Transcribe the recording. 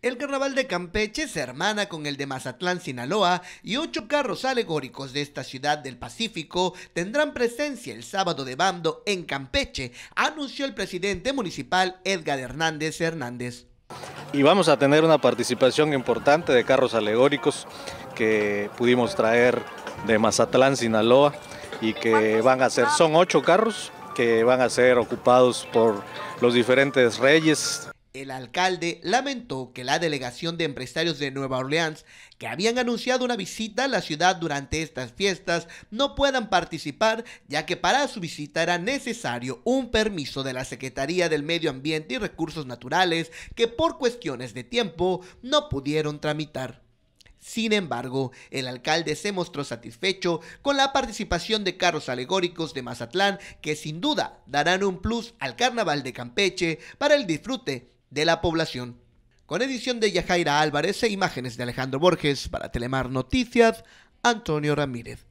El carnaval de Campeche se hermana con el de Mazatlán, Sinaloa, y ocho carros alegóricos de esta ciudad del Pacífico tendrán presencia el sábado de bando en Campeche, anunció el presidente municipal Edgar Hernández Hernández. Y vamos a tener una participación importante de carros alegóricos que pudimos traer de Mazatlán, Sinaloa, y que van a ser, son ocho carros que van a ser ocupados por los diferentes reyes el alcalde lamentó que la delegación de empresarios de Nueva Orleans, que habían anunciado una visita a la ciudad durante estas fiestas, no puedan participar, ya que para su visita era necesario un permiso de la Secretaría del Medio Ambiente y Recursos Naturales, que por cuestiones de tiempo no pudieron tramitar. Sin embargo, el alcalde se mostró satisfecho con la participación de carros alegóricos de Mazatlán que sin duda darán un plus al carnaval de Campeche para el disfrute de la población. Con edición de Yajaira Álvarez e imágenes de Alejandro Borges para Telemar Noticias, Antonio Ramírez.